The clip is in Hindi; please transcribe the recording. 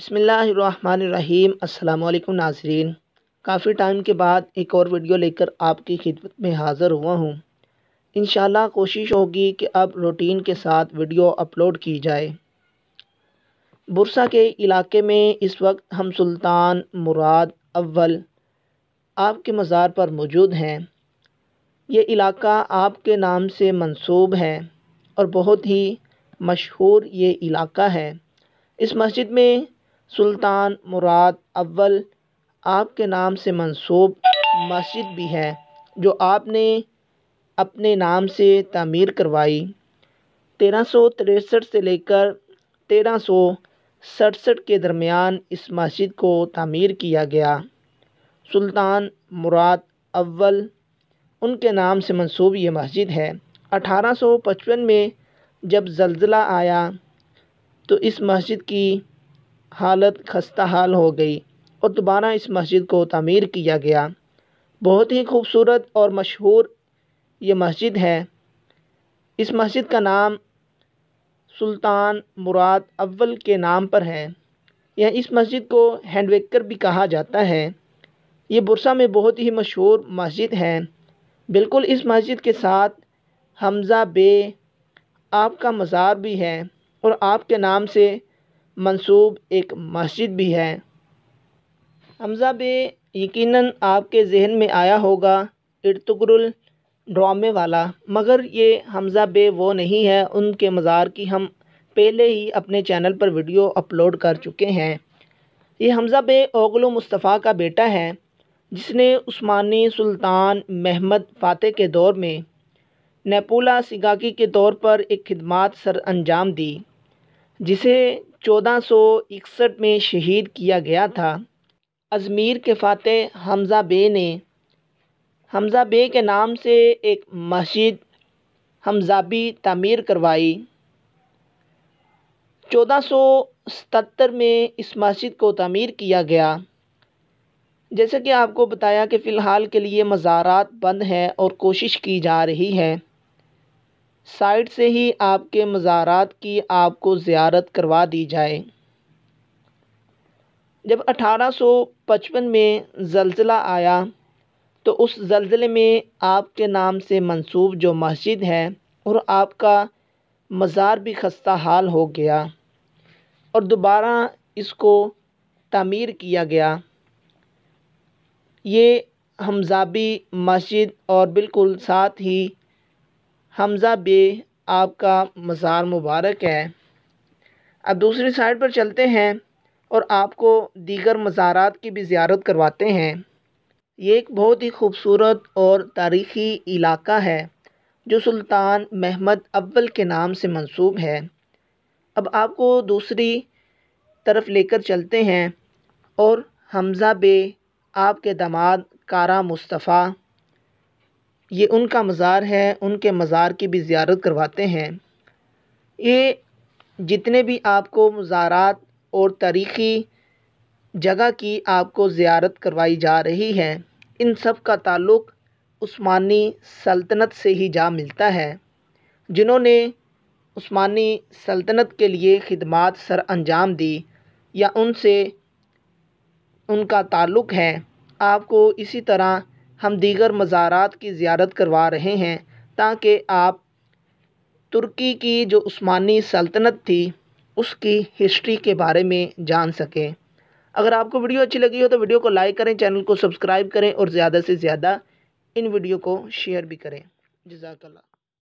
बसमीम् अल्लाम नाजरीन काफ़ी टाइम के बाद एक और वीडियो लेकर आपकी खिदमत में हाज़िर हुआ हूँ इन कोशिश होगी कि अब रूटीन के साथ वीडियो अपलोड की जाए बुरसा के इलाके में इस वक्त हम सुल्तान मुराद अव्वल आपके मज़ार पर मौजूद हैं ये इलाका आपके नाम से मंसूब है और बहुत ही मशहूर ये इलाका है इस मस्जिद में सुल्तान मुराद अव्वल आपके नाम से मंसूब मस्जिद भी है जो आपने अपने नाम से तामीर करवाई तेरह सौ तिरसठ से लेकर तेरह सौ सड़सठ के दरमियान इस मस्जिद को तामीर किया गया सुल्तान मुराद अव्वल उनके नाम से मंसूब ये मस्जिद है अठारह सौ पचपन में जब जलजिला आया तो इस मस्जिद की हालत खस्ता हाल हो गई और दोबारा इस मस्जिद को तमीर किया गया बहुत ही खूबसूरत और मशहूर ये मस्जिद है इस मस्जिद का नाम सुल्तान मुराद अव्वल के नाम पर है यह इस मस्जिद को हैंडवेकर भी कहा जाता है ये बुरसा में बहुत ही मशहूर मस्जिद है बिल्कुल इस मस्जिद के साथ हमज़ा बे आपका मज़ार भी है और आपके नाम से मंसूब एक मस्जिद भी है हमजा बे यकीनन आपके जहन में आया होगा इर्तुगरुल ड्रामे वाला मगर ये हमजा बे वो नहीं है उनके मज़ार की हम पहले ही अपने चैनल पर वीडियो अपलोड कर चुके हैं ये हमजा बे ओगलो मुस्तफ़ा का बेटा है जिसने उस्मानी सुल्तान महमद फ़ातह के दौर में नेपोला सिगाकी के तौर पर एक खिदमत सर अंजाम दी जिसे चौदह सौ इकसठ में शहीद किया गया था अजमेर के फ़ातह हमज़ा बे ने हमज़ा बे के नाम से एक मस्जिद हमजाबी तमीर करवाई चौदह सौ सतहत्तर में इस मस्जिद को तमीर किया गया जैसे कि आपको बताया कि फ़िलहाल के लिए मज़ारात बंद हैं और कोशिश की जा रही है साइड से ही आपके मज़ारात की आपको ज़्यारत करवा दी जाए जब 1855 में जलजिला आया तो उस जलजिले में आपके नाम से मंसूब जो मस्जिद है और आपका मज़ार भी खस्ता हाल हो गया और दोबारा इसको तमीर किया गया ये हमजाबी मस्जिद और बिल्कुल साथ ही हमज़ा बे आपका मज़ार मुबारक है अब दूसरी साइड पर चलते हैं और आपको दीगर मज़ारात की भी ज़्यारत करवाते हैं ये एक बहुत ही खूबसूरत और तारीख़ी इलाका है जो सुल्तान महमद अव्वल के नाम से मंसूब है अब आपको दूसरी तरफ लेकर चलते हैं और हमज़ा बे आपके दामाद कारा मुस्तफ़ा ये उनका मज़ार है उनके मज़ार की भी ज़्यारत करवाते हैं ये जितने भी आपको मज़ारात और तारीख़ी जगह की आपको ज़्यारत करवाई जा रही है इन सब का ताल्लुक़ उस्मानी सल्तनत से ही जा मिलता है जिन्होंने उस्मानी सल्तनत के लिए खिदमत सर अंजाम दी या उनसे उनका ताल्लुक़ है आपको इसी तरह हम दीगर मज़ारात की ज़्यारत करवा रहे हैं ताकि आप तुर्की की जो उस्मानी सल्तनत थी उसकी हिस्ट्री के बारे में जान सकें अगर आपको वीडियो अच्छी लगी हो तो वीडियो को लाइक करें चैनल को सब्सक्राइब करें और ज़्यादा से ज़्यादा इन वीडियो को शेयर भी करें जजाकल्ला